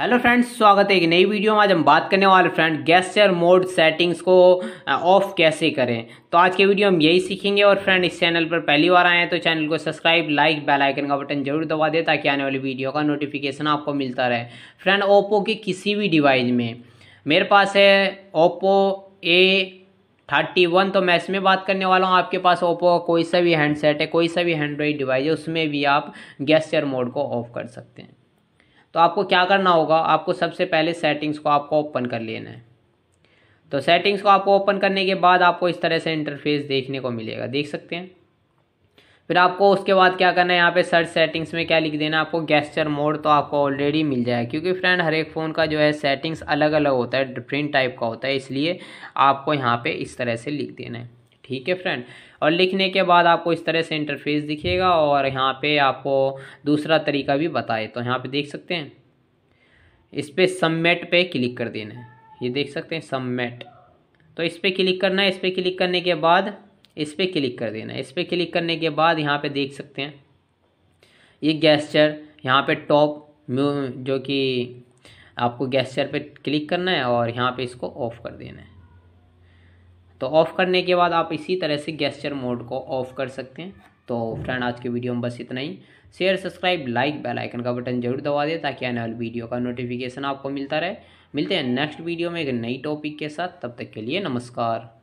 hello friends स्वागत है एक नई वीडियो में आज हम बात करने वाले फ्रेंड गेस्टर मोड सेटिंग्स को ऑफ कैसे करें तो आज के वीडियो हम यही सीखेंगे और फ्रेंड इस चैनल पर पहली बार आए हैं तो चैनल को सब्सक्राइब लाइक बेल आइकन का बटन जरूर दबा दें ताकि आने वाली वीडियो का नोटिफिकेशन आपको मिलता रहे फ्रेंड ओप्पो के किसी भी डिवाइस में मेरे पास है ओप्पो ए थर्टी वन तो मैं इसमें बात करने वाला हूँ आपके पास ओप्पो का कोई सा भी हैंडसेट है कोई सा भी हैंड्रॉइड डिवाइस है उसमें भी आप गेस्टर मोड को ऑफ कर सकते हैं तो आपको क्या करना होगा आपको सबसे पहले सेटिंग्स को आपको ओपन कर लेना है तो सेटिंग्स को आपको ओपन करने के बाद आपको इस तरह से इंटरफेस देखने को मिलेगा देख सकते हैं फिर आपको उसके बाद क्या करना है यहाँ पे सर्च सेटिंग्स में क्या लिख देना है आपको गेस्चर मोड तो आपको ऑलरेडी मिल जाएगा क्योंकि फ्रेंड हर एक फ़ोन का जो है सेटिंग्स अलग अलग होता है डिफरेंट टाइप का होता है इसलिए आपको यहाँ पे इस तरह से लिख देना है ठीक है फ्रेंड और लिखने के बाद आपको इस तरह से इंटरफेस दिखेगा और यहाँ पे आपको दूसरा तरीका भी बताए तो यहाँ पे देख सकते हैं इस पर सबमेट पर क्लिक कर देना है ये देख सकते हैं सबमेट तो इस पर क्लिक करना है इस पर क्लिक करने के बाद इस पर क्लिक कर देना है इस पर क्लिक करने के बाद यहाँ पे देख सकते हैं ये गैस्चर यहाँ पे टॉप जो कि आपको गैस्चर पे क्लिक करना है और यहाँ पे इसको ऑफ़ कर देना है तो ऑफ़ करने के बाद आप इसी तरह से गेस्चर मोड को ऑफ़ कर सकते हैं तो फ्रेंड आज के वीडियो में बस इतना ही share subscribe like bell icon का बटन जरूर दबा दें ताकि आने वाली वीडियो का नोटिफिकेशन आपको मिलता रहे मिलते हैं नेक्स्ट वीडियो में एक नई टॉपिक के साथ तब तक के लिए नमस्कार